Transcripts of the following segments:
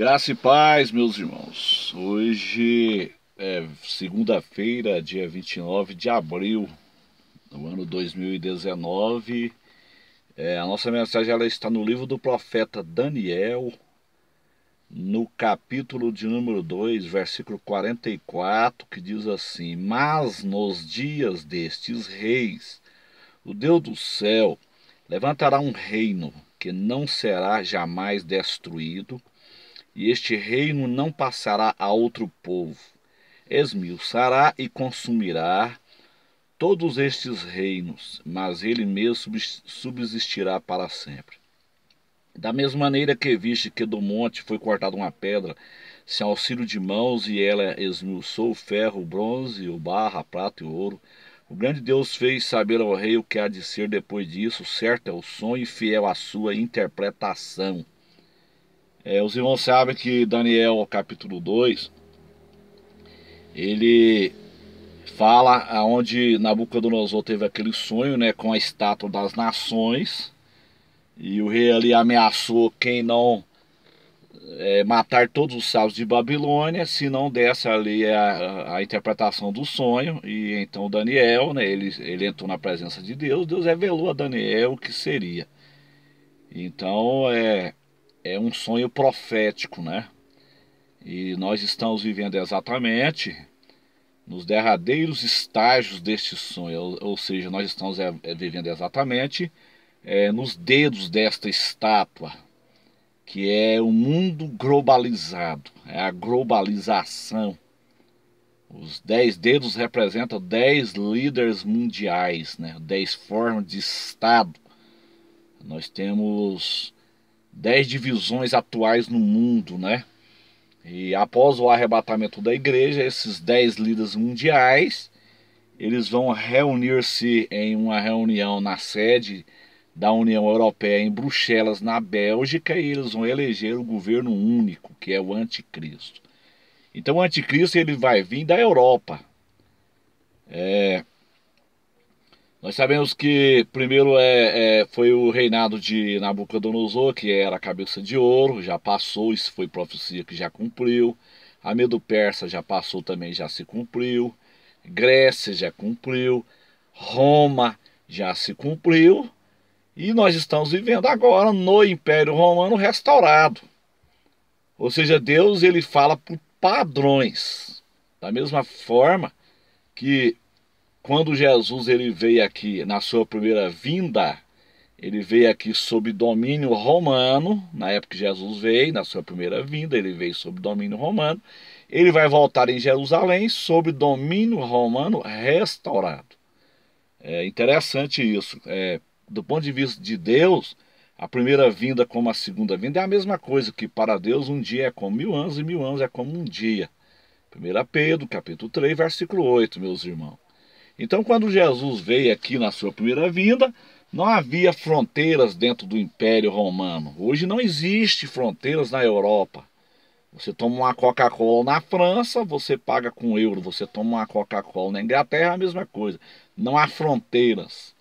Graça e paz, meus irmãos. Hoje é segunda-feira, dia 29 de abril do ano 2019. É, a nossa mensagem ela está no livro do profeta Daniel, no capítulo de número 2, versículo 44, que diz assim: Mas nos dias destes reis, o Deus do céu levantará um reino que não será jamais destruído e este reino não passará a outro povo. Esmiuçará e consumirá todos estes reinos, mas ele mesmo subsistirá para sempre. Da mesma maneira que viste que do monte foi cortada uma pedra, sem auxílio de mãos, e ela esmiuçou o ferro, o bronze, o barra, a prata e o ouro, o grande Deus fez saber ao rei o que há de ser depois disso, certo é o sonho e fiel à sua interpretação. É, os irmãos sabem que Daniel, capítulo 2, ele fala aonde Nabucodonosor teve aquele sonho né, com a estátua das nações. E o rei ali ameaçou quem não é, matar todos os sábios de Babilônia, se não desse ali a, a, interpretação do sonho. E então Daniel, né, ele, ele entrou na presença de Deus, Deus revelou a Daniel o que seria. Então, é, é um sonho profético, né? E nós estamos vivendo exatamente nos derradeiros estágios deste sonho, ou, ou seja, nós estamos é, é, vivendo exatamente é, nos dedos desta estátua, que é o mundo globalizado, é a globalização. Os dez dedos representam dez líderes mundiais, né? dez formas de Estado. Nós temos dez divisões atuais no mundo, né? E após o arrebatamento da igreja, esses dez líderes mundiais, eles vão reunir-se em uma reunião na sede da União Europeia em Bruxelas, na Bélgica, e eles vão eleger o governo único, que é o anticristo. Então o anticristo ele vai vir da Europa. É, nós sabemos que primeiro é, é, foi o reinado de Nabucodonosor, que era a cabeça de ouro, já passou, isso foi profecia que já cumpriu. A Medo Persa já passou também, já se cumpriu. Grécia já cumpriu. Roma já se cumpriu. E nós estamos vivendo agora no Império Romano restaurado. Ou seja, Deus ele fala por padrões. Da mesma forma que quando Jesus ele veio aqui na sua primeira vinda, ele veio aqui sob domínio romano, na época que Jesus veio, na sua primeira vinda, ele veio sob domínio romano. Ele vai voltar em Jerusalém sob domínio romano restaurado. É interessante isso. É, do ponto de vista de Deus, a primeira vinda como a segunda vinda é a mesma coisa, que para Deus um dia é como mil anos e mil anos é como um dia. 1 Pedro, capítulo 3, versículo 8, meus irmãos. Então, quando Jesus veio aqui na sua primeira vinda, não havia fronteiras dentro do Império Romano. Hoje não existe fronteiras na Europa. Você toma uma Coca-Cola na França, você paga com euro. Você toma uma Coca-Cola na Inglaterra, a mesma coisa. Não há fronteiras.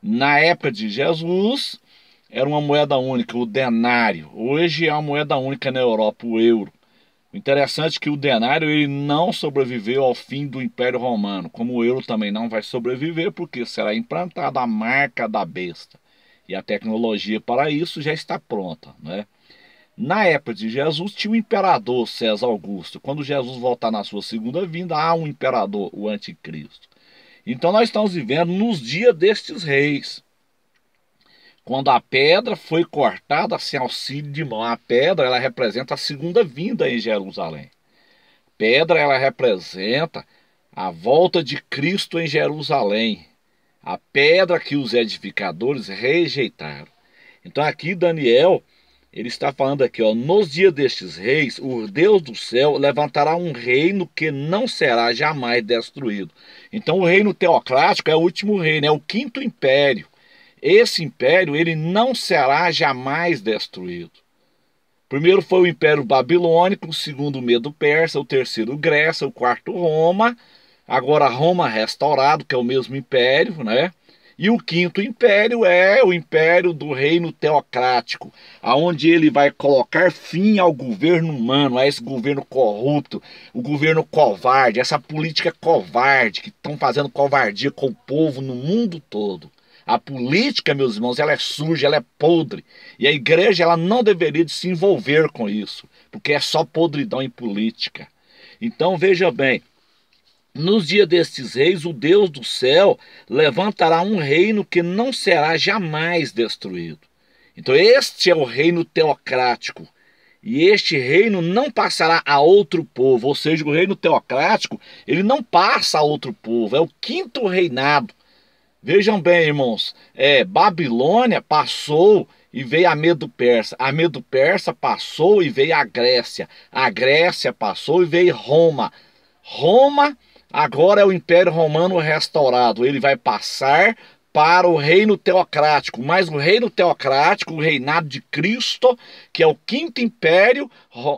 Na época de Jesus, era uma moeda única, o denário. Hoje é uma moeda única na Europa, o euro. Interessante que o denário ele não sobreviveu ao fim do Império Romano, como o euro também não vai sobreviver, porque será implantada a marca da besta. E a tecnologia para isso já está pronta. Né? Na época de Jesus tinha o imperador César Augusto. Quando Jesus voltar na sua segunda vinda, há um imperador, o anticristo. Então nós estamos vivendo nos dias destes reis. Quando a pedra foi cortada sem auxílio de mão, a pedra ela representa a segunda vinda em Jerusalém. Pedra ela representa a volta de Cristo em Jerusalém, a pedra que os edificadores rejeitaram. Então aqui Daniel, ele está falando aqui, ó, nos dias destes reis, o Deus do céu levantará um reino que não será jamais destruído. Então o reino teocrático é o último reino, é o quinto império. Esse império ele não será jamais destruído. Primeiro foi o Império Babilônico, segundo o Medo Persa, o terceiro Grécia, o quarto Roma, agora Roma restaurado, que é o mesmo império, né? E o quinto império é o império do reino teocrático, aonde ele vai colocar fim ao governo humano, a esse governo corrupto, o governo covarde, essa política covarde que estão fazendo covardia com o povo no mundo todo. A política, meus irmãos, ela é suja, ela é podre. E a igreja ela não deveria se envolver com isso, porque é só podridão em política. Então veja bem, nos dias destes reis, o Deus do céu levantará um reino que não será jamais destruído. Então este é o reino teocrático. E este reino não passará a outro povo, ou seja, o reino teocrático, ele não passa a outro povo, é o quinto reinado Vejam bem, irmãos, é, Babilônia passou e veio a Medo Persa. A Medo Persa passou e veio a Grécia. A Grécia passou e veio Roma. Roma agora é o Império Romano restaurado. Ele vai passar para o reino teocrático, mas o reino teocrático, o reinado de Cristo, que é o quinto império,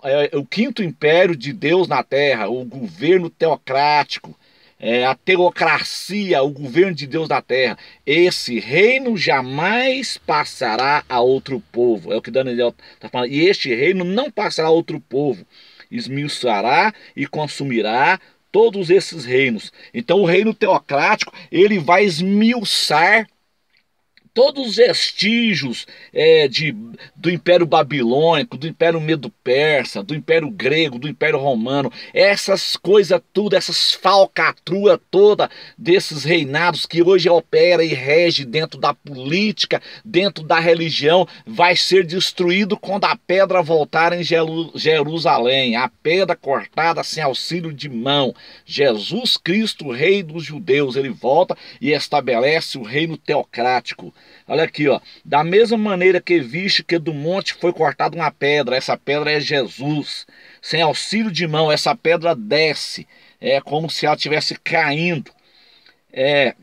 é, é o quinto império de Deus na terra, o governo teocrático é, a teocracia, o governo de Deus da terra. Esse reino jamais passará a outro povo. É o que Daniel está falando. E este reino não passará a outro povo. Esmiuçará e consumirá todos esses reinos. Então o reino teocrático, ele vai esmiuçar todos os vestígios é, de, do Império Babilônico, do Império Medo-Persa, do Império Grego, do Império Romano, essas coisas tudo, essas falcatrua toda desses reinados que hoje opera e rege dentro da política, dentro da religião, vai ser destruído quando a pedra voltar em Jerusalém, a pedra cortada sem auxílio de mão. Jesus Cristo, Rei dos Judeus, ele volta e estabelece o reino teocrático. Olha aqui, ó. Da mesma maneira que viste que do monte foi cortada uma pedra, essa pedra é Jesus. Sem auxílio de mão, essa pedra desce. É como se ela estivesse caindo. É,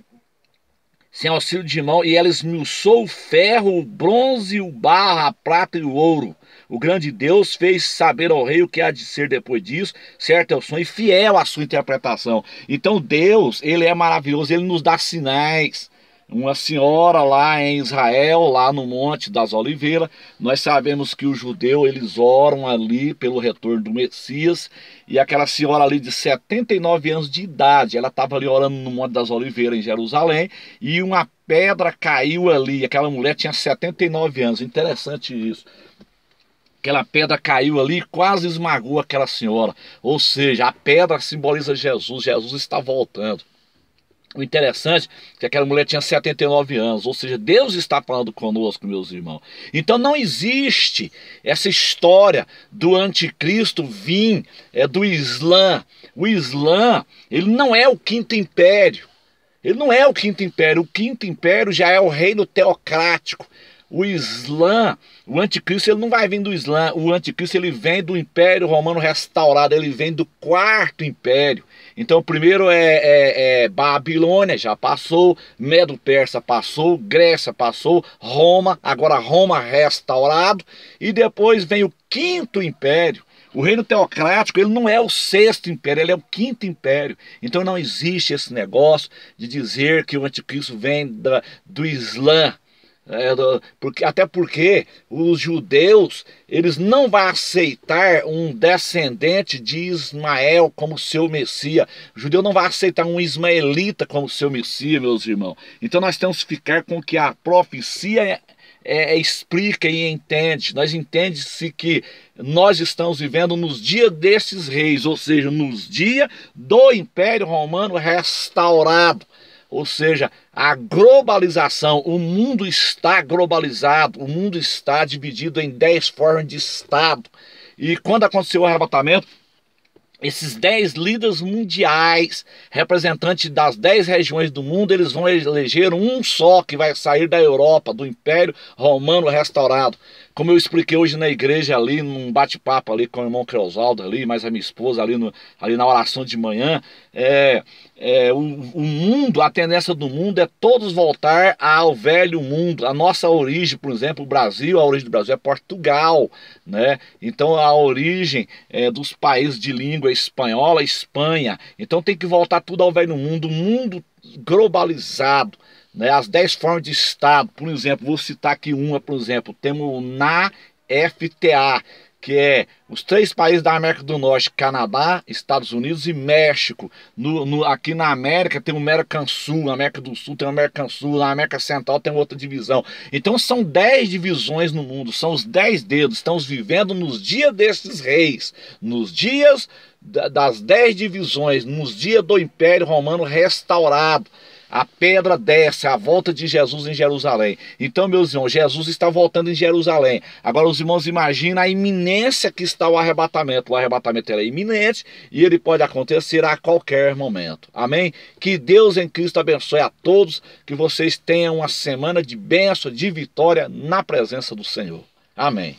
sem auxílio de mão, e ela esmiuçou o ferro, o bronze, o barro, a prata e o ouro. O grande Deus fez saber ao rei o que há de ser depois disso, certo é o sonho e fiel à sua interpretação. Então Deus, ele é maravilhoso, ele nos dá sinais uma senhora lá em Israel, lá no Monte das Oliveiras. Nós sabemos que os judeus eles oram ali pelo retorno do Messias. E aquela senhora ali de 79 anos de idade, ela estava ali orando no Monte das Oliveiras em Jerusalém e uma pedra caiu ali. Aquela mulher tinha 79 anos. Interessante isso aquela pedra caiu ali quase esmagou aquela senhora. Ou seja, a pedra simboliza Jesus, Jesus está voltando. O interessante é que aquela mulher tinha 79 anos, ou seja, Deus está falando conosco, meus irmãos. Então não existe essa história do anticristo vir é, do Islã. O Islã, ele não é o quinto império. Ele não é o quinto império. O quinto império já é o reino teocrático. O Islã, o anticristo, ele não vai vir do Islã. O anticristo, ele vem do império romano restaurado, ele vem do quarto império. Então, primeiro é, é, é Babilônia, já passou, Medo-Persa passou, Grécia passou, Roma, agora Roma restaurado, e depois vem o quinto império, o reino teocrático, ele não é o sexto império, ele é o quinto império. Então não existe esse negócio de dizer que o anticristo vem da, do Islã. É, porque, até porque os judeus eles não vão aceitar um descendente de Ismael como seu Messias. O judeu não vai aceitar um ismaelita como seu Messias, meus irmãos. Então nós temos que ficar com que a profecia é, é, é, explica e entende. Nós entende-se que nós estamos vivendo nos dias desses reis, ou seja, nos dias do Império Romano restaurado. Ou seja, a globalização, o mundo está globalizado, o mundo está dividido em 10 formas de Estado. E quando aconteceu o arrebatamento, esses 10 líderes mundiais, representantes das 10 regiões do mundo, eles vão eleger um só que vai sair da Europa, do Império Romano restaurado. Como eu expliquei hoje na igreja ali, num bate-papo ali com o irmão Creosaldo ali, mais a minha esposa ali, no, ali na oração de manhã, é, é, o, o mundo, a tendência do mundo é todos voltar ao velho mundo. A nossa origem, por exemplo, o Brasil, a origem do Brasil é Portugal, né? Então a origem é, dos países de língua língua espanhola, Espanha. Então tem que voltar tudo ao velho mundo, mundo globalizado. Né? As 10 formas de Estado, por exemplo, vou citar aqui uma, por exemplo, temos o NAFTA, que é os três países da América do Norte, Canadá, Estados Unidos e México. No, no, aqui na América tem o Mercansul, na América do Sul tem o Mercansul, na América Central tem outra divisão. Então são dez divisões no mundo, são os dez dedos, estamos vivendo nos dias desses reis, nos dias das dez divisões, nos dias do Império Romano restaurado. A pedra desce, a volta de Jesus em Jerusalém. Então, meus irmãos, Jesus está voltando em Jerusalém. Agora, os irmãos imaginam a iminência que está o arrebatamento. O arrebatamento é iminente e ele pode acontecer a qualquer momento. Amém? Que Deus em Cristo abençoe a todos. Que vocês tenham uma semana de bênção, de vitória na presença do Senhor. Amém.